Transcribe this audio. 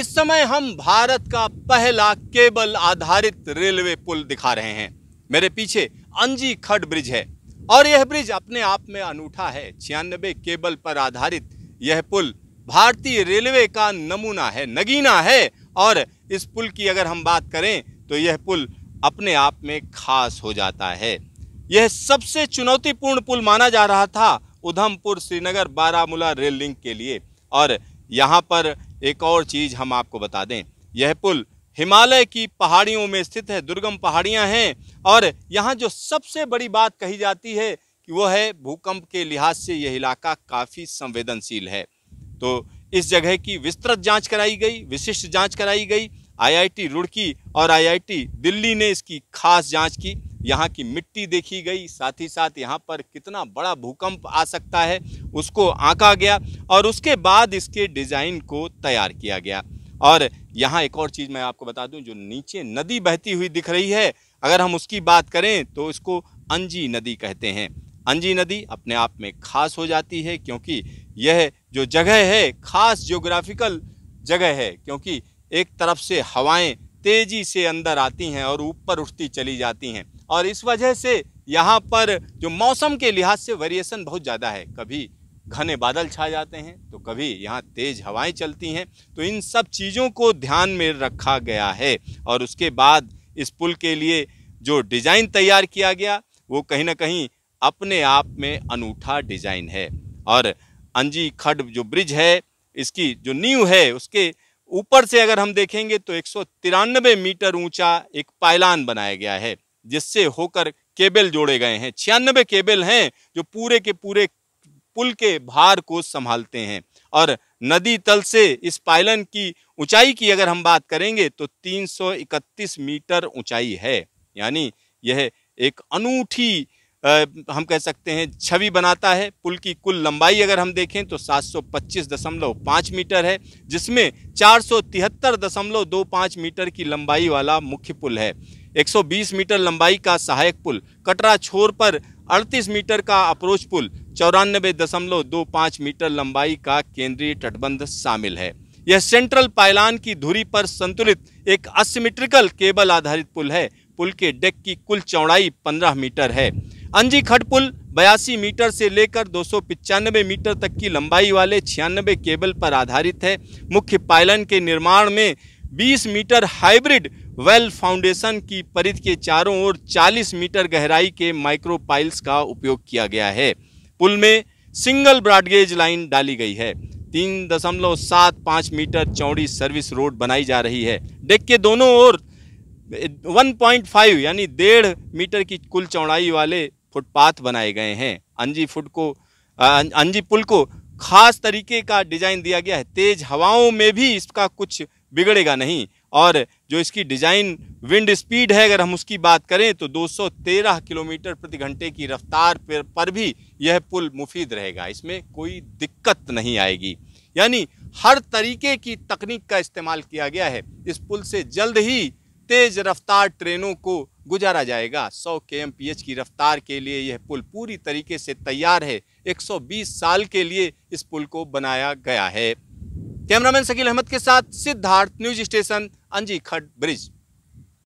इस समय हम भारत का पहला केबल आधारित रेलवे पुल दिखा रहे हैं मेरे पीछे अंजी खड ब्रिज है और यह ब्रिज अपने आप में अनूठा है छियानबे केबल पर आधारित यह पुल भारतीय रेलवे का नमूना है नगीना है और इस पुल की अगर हम बात करें तो यह पुल अपने आप में खास हो जाता है यह सबसे चुनौतीपूर्ण पुल माना जा रहा था उधमपुर श्रीनगर बारामूला रेल लिंक के लिए और यहाँ पर एक और चीज़ हम आपको बता दें यह पुल हिमालय की पहाड़ियों में स्थित है दुर्गम पहाड़ियां हैं और यहाँ जो सबसे बड़ी बात कही जाती है कि वो है भूकंप के लिहाज से यह इलाका काफ़ी संवेदनशील है तो इस जगह की विस्तृत जांच कराई गई विशिष्ट जांच कराई गई आईआईटी रुड़की और आईआईटी दिल्ली ने इसकी खास जांच की यहाँ की मिट्टी देखी गई साथ ही साथ यहाँ पर कितना बड़ा भूकंप आ सकता है उसको आंका गया और उसके बाद इसके डिज़ाइन को तैयार किया गया और यहाँ एक और चीज़ मैं आपको बता दूँ जो नीचे नदी बहती हुई दिख रही है अगर हम उसकी बात करें तो इसको अंजी नदी कहते हैं अंजी नदी अपने आप में खास हो जाती है क्योंकि यह जो जगह है खास जोग्राफिकल जगह है क्योंकि एक तरफ से हवाएं तेज़ी से अंदर आती हैं और ऊपर उठती चली जाती हैं और इस वजह से यहाँ पर जो मौसम के लिहाज से वेरिएशन बहुत ज़्यादा है कभी घने बादल छा जाते हैं तो कभी यहाँ तेज़ हवाएं चलती हैं तो इन सब चीज़ों को ध्यान में रखा गया है और उसके बाद इस पुल के लिए जो डिज़ाइन तैयार किया गया वो कहीं ना कहीं अपने आप में अनूठा डिज़ाइन है और अंजी खड जो ब्रिज है इसकी जो नींव है उसके ऊपर से अगर हम देखेंगे तो एक मीटर ऊंचा एक पायलान बनाया गया है जिससे होकर केबल जोड़े गए हैं छियानबे केबल हैं जो पूरे के पूरे पुल के भार को संभालते हैं और नदी तल से इस पायलन की ऊंचाई की अगर हम बात करेंगे तो 331 मीटर ऊंचाई है यानी यह एक अनूठी हम कह सकते हैं छवि बनाता है पुल की कुल लंबाई अगर हम देखें तो 725.5 मीटर है जिसमें 473.25 मीटर की लंबाई वाला मुख्य पुल है 120 मीटर लंबाई का सहायक पुल कटरा छोर पर 38 मीटर का अप्रोच पुल चौरानबे दशमलव दो पाँच मीटर लंबाई का केंद्रीय तटबंध शामिल है यह सेंट्रल पायलान की धुरी पर संतुलित एक असिमेट्रिकल केबल आधारित पुल है पुल के डेक की कुल चौड़ाई 15 मीटर है अंजी खड पुल बयासी मीटर से लेकर दो मीटर तक की लंबाई वाले छियानबे केबल पर आधारित है मुख्य पायलन के निर्माण में 20 मीटर हाइब्रिड वेल फाउंडेशन की परिध के चारों ओर 40 मीटर गहराई के माइक्रो पाइल्स का उपयोग किया गया है पुल में सिंगल ब्रॉडगेज लाइन डाली गई है तीन दशमलव सात पाँच मीटर चौड़ी सर्विस रोड बनाई जा रही है डेक के दोनों ओर 1.5 यानी डेढ़ मीटर की कुल चौड़ाई वाले फुटपाथ बनाए गए हैं अंजी फुट को अं, अंजी पुल को खास तरीके का डिज़ाइन दिया गया है तेज़ हवाओं में भी इसका कुछ बिगड़ेगा नहीं और जो इसकी डिज़ाइन विंड स्पीड है अगर हम उसकी बात करें तो 213 किलोमीटर प्रति घंटे की रफ्तार पर, पर भी यह पुल मुफीद रहेगा इसमें कोई दिक्कत नहीं आएगी यानी हर तरीके की तकनीक का इस्तेमाल किया गया है इस पुल से जल्द ही तेज़ रफ्तार ट्रेनों को गुजारा जाएगा 100 के की रफ्तार के लिए यह पुल पूरी तरीके से तैयार है 120 साल के लिए इस पुल को बनाया गया है कैमरामैन शकील अहमद के साथ सिद्धार्थ न्यूज स्टेशन अंजी खड ब्रिज